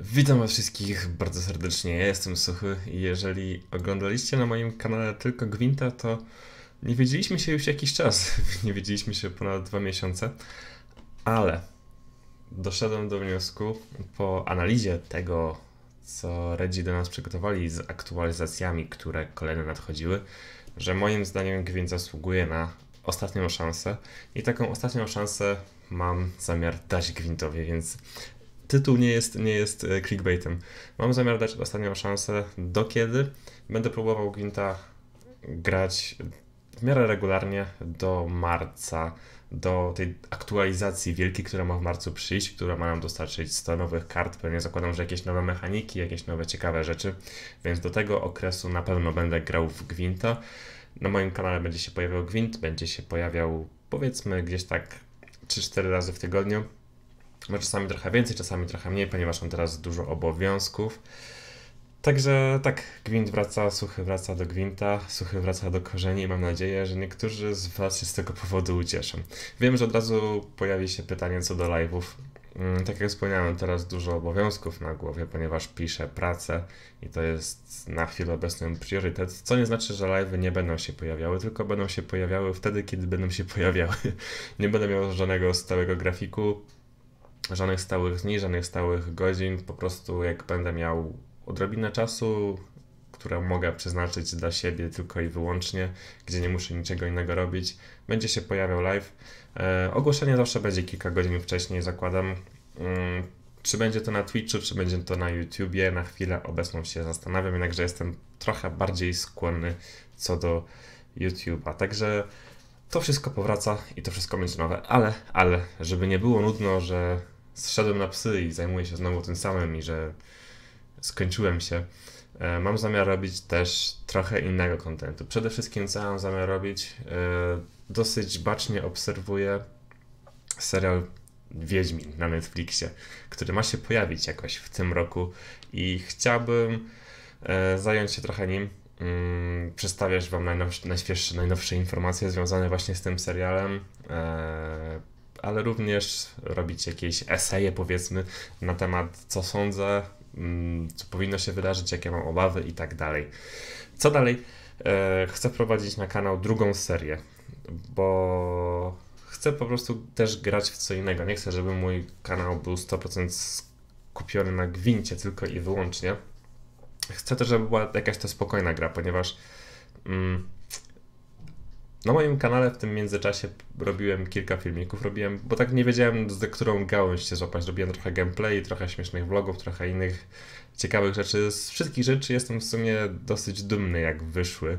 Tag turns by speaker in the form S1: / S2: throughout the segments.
S1: Witam was wszystkich bardzo serdecznie, ja jestem Suchy i jeżeli oglądaliście na moim kanale tylko Gwinta, to nie wiedzieliśmy się już jakiś czas, nie wiedzieliśmy się ponad dwa miesiące, ale doszedłem do wniosku po analizie tego, co Redzi do nas przygotowali z aktualizacjami, które kolejne nadchodziły, że moim zdaniem Gwint zasługuje na ostatnią szansę i taką ostatnią szansę mam zamiar dać Gwintowi, więc tytuł nie jest, nie jest e, clickbaitem. Mam zamiar dać ostatnią szansę, do kiedy będę próbował Gwinta grać w miarę regularnie do marca, do tej aktualizacji wielkiej, która ma w marcu przyjść, która ma nam dostarczyć 100 nowych kart. Pewnie zakładam, że jakieś nowe mechaniki, jakieś nowe ciekawe rzeczy, więc do tego okresu na pewno będę grał w Gwinta. Na moim kanale będzie się pojawiał Gwint, będzie się pojawiał powiedzmy gdzieś tak 3-4 razy w tygodniu. No, czasami trochę więcej, czasami trochę mniej, ponieważ mam teraz dużo obowiązków. Także tak, gwint wraca, suchy wraca do gwinta, suchy wraca do korzeni i mam nadzieję, że niektórzy z Was się z tego powodu ucieszą. Wiem, że od razu pojawi się pytanie co do live'ów. Mm, tak jak wspomniałem, teraz dużo obowiązków na głowie, ponieważ piszę pracę i to jest na chwilę obecną priorytet, co nie znaczy, że live'y nie będą się pojawiały, tylko będą się pojawiały wtedy, kiedy będą się pojawiały. Nie będę miał żadnego stałego grafiku, żadnych stałych dni, żadnych stałych godzin. Po prostu jak będę miał odrobinę czasu, które mogę przeznaczyć dla siebie tylko i wyłącznie, gdzie nie muszę niczego innego robić, będzie się pojawiał live. E, ogłoszenie zawsze będzie kilka godzin wcześniej, zakładam. Mm, czy będzie to na Twitchu, czy będzie to na YouTubie, na chwilę obecną się zastanawiam, jednakże jestem trochę bardziej skłonny co do YouTube'a. Także to wszystko powraca i to wszystko będzie nowe, ale, ale, żeby nie było nudno, że zszedłem na psy i zajmuję się znowu tym samym i że skończyłem się. E, mam zamiar robić też trochę innego kontentu. Przede wszystkim co mam zamiar robić? E, dosyć bacznie obserwuję serial Wiedźmin na Netflixie, który ma się pojawić jakoś w tym roku i chciałbym e, zająć się trochę nim. Mm, przedstawiać Wam najnowsze, najświeższe, najnowsze informacje związane właśnie z tym serialem ale również robić jakieś eseje, powiedzmy, na temat, co sądzę, mm, co powinno się wydarzyć, jakie mam obawy i tak dalej. Co dalej? E, chcę prowadzić na kanał drugą serię, bo chcę po prostu też grać w co innego. Nie chcę, żeby mój kanał był 100% skupiony na gwincie tylko i wyłącznie. Chcę też, żeby była jakaś to spokojna gra, ponieważ. Mm, na moim kanale w tym międzyczasie robiłem kilka filmików, robiłem, bo tak nie wiedziałem, z którą gałąź się złapać. Robiłem trochę gameplay, trochę śmiesznych vlogów, trochę innych ciekawych rzeczy. Z wszystkich rzeczy jestem w sumie dosyć dumny, jak wyszły.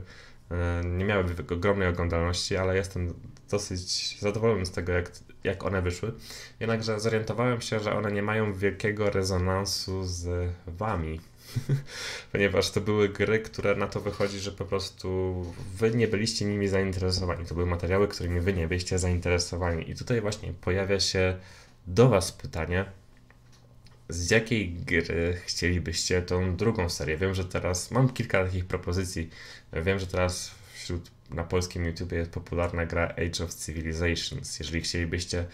S1: E, nie miały ogromnej oglądalności, ale jestem dosyć zadowolony z tego, jak, jak one wyszły. Jednakże zorientowałem się, że one nie mają wielkiego rezonansu z wami. ponieważ to były gry, które na to wychodzi, że po prostu wy nie byliście nimi zainteresowani. To były materiały, którymi wy nie byliście zainteresowani. I tutaj właśnie pojawia się do was pytanie, z jakiej gry chcielibyście tą drugą serię? Wiem, że teraz mam kilka takich propozycji. Wiem, że teraz wśród na polskim YouTubie jest popularna gra Age of Civilizations. Jeżeli chcielibyście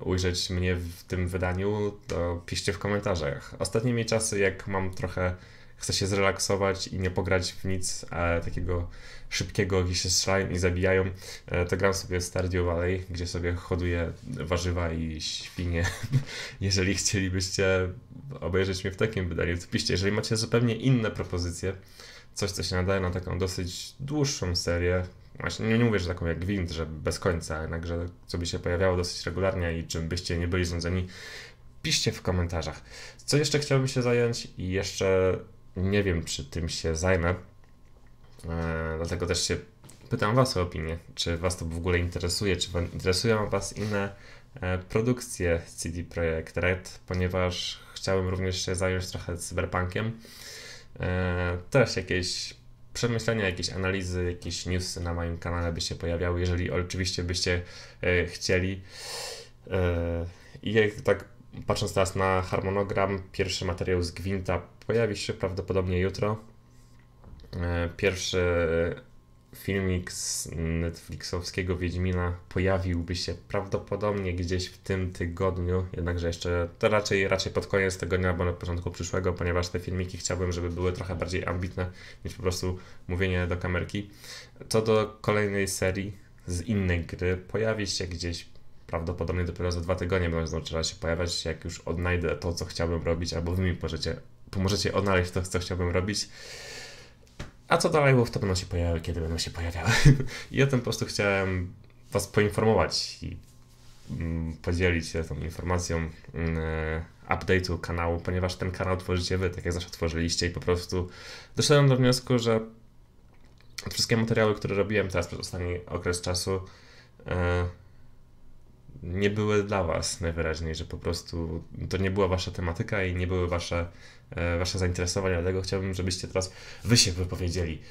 S1: ujrzeć mnie w tym wydaniu, to piszcie w komentarzach. Ostatnimi czasy, jak mam trochę chcę się zrelaksować i nie pograć w nic e, takiego szybkiego, gdzie się strzelają i zabijają, e, to gram sobie Stardew Valley, gdzie sobie hoduję warzywa i świnie. Jeżeli chcielibyście obejrzeć mnie w takim wydaniu, to piszcie. Jeżeli macie zupełnie inne propozycje, coś, co się nadaje na taką dosyć dłuższą serię, Właśnie nie, nie mówię, że taką jak gwint, że bez końca, jednakże co by się pojawiało dosyć regularnie i czym byście nie byli znudzeni, piszcie w komentarzach. Co jeszcze chciałbym się zająć i jeszcze nie wiem, czy tym się zajmę, e, dlatego też się pytam Was o opinię, czy Was to w ogóle interesuje, czy interesują Was inne e, produkcje CD Projekt Red, ponieważ chciałbym również się zająć trochę cyberpunkiem. E, też jakieś przemyślenia, jakieś analizy, jakieś newsy na moim kanale by się pojawiały, jeżeli oczywiście byście e, chcieli. E, I jak tak patrząc teraz na harmonogram, pierwszy materiał z Gwinta pojawi się prawdopodobnie jutro. E, pierwszy filmik z Netflixowskiego Wiedźmina pojawiłby się prawdopodobnie gdzieś w tym tygodniu, jednakże jeszcze to raczej, raczej pod koniec tygodnia albo na początku przyszłego, ponieważ te filmiki chciałbym, żeby były trochę bardziej ambitne niż po prostu mówienie do kamerki. Co do kolejnej serii z innej gry, pojawi się gdzieś prawdopodobnie dopiero za dwa tygodnie będą zaczęła się pojawiać, jak już odnajdę to, co chciałbym robić, albo wy mi możecie, pomożecie odnaleźć to, co chciałbym robić. A co dalej było, to będą się pojawiały, kiedy będą się pojawiały. I o tym po prostu chciałem Was poinformować i mm, podzielić się tą informacją mm, e, update'u kanału, ponieważ ten kanał tworzycie Wy, tak jak zawsze tworzyliście i po prostu doszedłem do wniosku, że wszystkie materiały, które robiłem teraz przez ostatni okres czasu e, nie były dla Was najwyraźniej, że po prostu to nie była Wasza tematyka i nie były Wasze, e, wasze zainteresowania, dlatego chciałbym, żebyście teraz Wy się wypowiedzieli,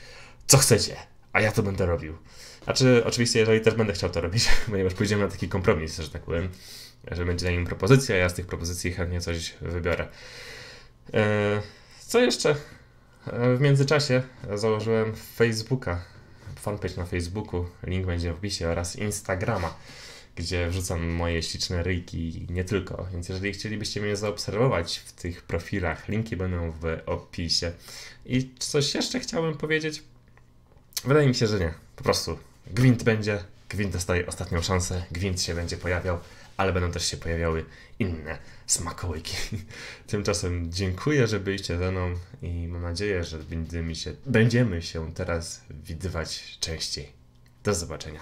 S1: co chcecie, a ja to będę robił. Znaczy, oczywiście, jeżeli też będę chciał to robić, ponieważ pójdziemy na taki kompromis, że tak powiem, że będzie na nim propozycja, ja z tych propozycji chętnie coś wybiorę. E, co jeszcze? E, w międzyczasie założyłem Facebooka, fanpage na Facebooku, link będzie w opisie oraz Instagrama gdzie wrzucam moje śliczne ryjki i nie tylko. Więc jeżeli chcielibyście mnie zaobserwować w tych profilach, linki będą w opisie. I coś jeszcze chciałbym powiedzieć? Wydaje mi się, że nie. Po prostu gwint będzie, gwint dostaje ostatnią szansę, gwint się będzie pojawiał, ale będą też się pojawiały inne smakołyki. Tymczasem dziękuję, że byliście ze mną i mam nadzieję, że będziemy się, będziemy się teraz widywać częściej. Do zobaczenia.